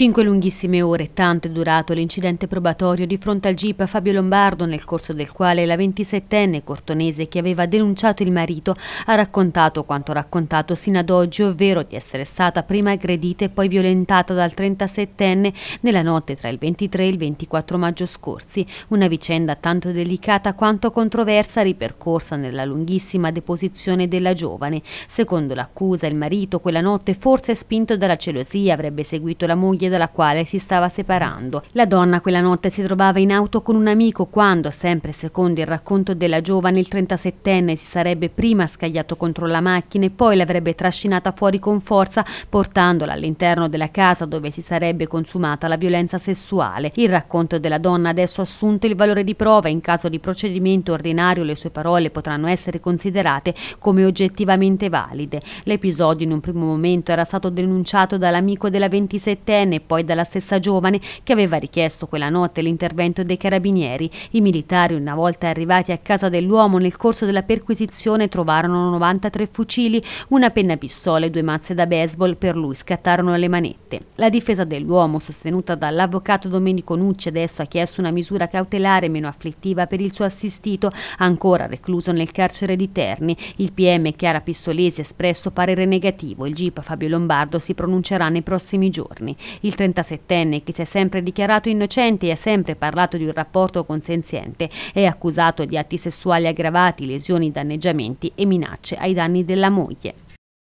Cinque lunghissime ore tanto è durato l'incidente probatorio di fronte al jeep Fabio Lombardo, nel corso del quale la 27enne cortonese che aveva denunciato il marito ha raccontato quanto raccontato sino ad oggi, ovvero di essere stata prima aggredita e poi violentata dal 37enne nella notte tra il 23 e il 24 maggio scorsi. Una vicenda tanto delicata quanto controversa ripercorsa nella lunghissima deposizione della giovane. Secondo l'accusa, il marito quella notte, forse spinto dalla celosia, avrebbe seguito la moglie moglie dalla quale si stava separando. La donna quella notte si trovava in auto con un amico quando, sempre secondo il racconto della giovane, il 37enne si sarebbe prima scagliato contro la macchina e poi l'avrebbe trascinata fuori con forza portandola all'interno della casa dove si sarebbe consumata la violenza sessuale. Il racconto della donna adesso ha assunto il valore di prova in caso di procedimento ordinario le sue parole potranno essere considerate come oggettivamente valide. L'episodio in un primo momento era stato denunciato dall'amico della 27enne e poi dalla stessa giovane che aveva richiesto quella notte l'intervento dei carabinieri. I militari, una volta arrivati a casa dell'uomo nel corso della perquisizione, trovarono 93 fucili, una penna pistola e due mazze da baseball. Per lui scattarono le manette. La difesa dell'uomo, sostenuta dall'avvocato Domenico Nucci, adesso ha chiesto una misura cautelare meno afflittiva per il suo assistito, ancora recluso nel carcere di Terni. Il PM Chiara Pistolesi ha espresso parere negativo. Il GIP Fabio Lombardo si pronuncerà nei prossimi giorni. I il 37enne, che si è sempre dichiarato innocente e ha sempre parlato di un rapporto consenziente, è accusato di atti sessuali aggravati, lesioni, danneggiamenti e minacce ai danni della moglie.